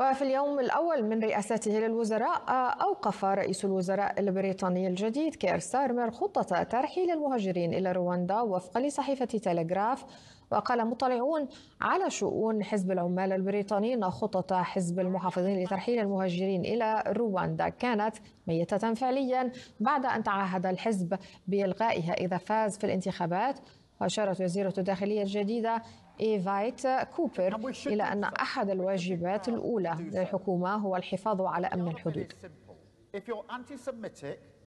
وفي اليوم الأول من رئاسته للوزراء آه، أوقف رئيس الوزراء البريطاني الجديد كير سارمر خطة ترحيل المهاجرين إلى رواندا وفقا لصحيفة تلغراف وقال مطلعون على شؤون حزب العمال البريطاني أن خطة حزب المحافظين لترحيل المهاجرين إلى رواندا كانت ميتة فعليا بعد أن تعهد الحزب بإلغائها إذا فاز في الانتخابات أشارت وزيرة الداخلية الجديدة إيفايت كوبر إلى أن أحد الواجبات الأولى للحكومة هو الحفاظ على أمن الحدود.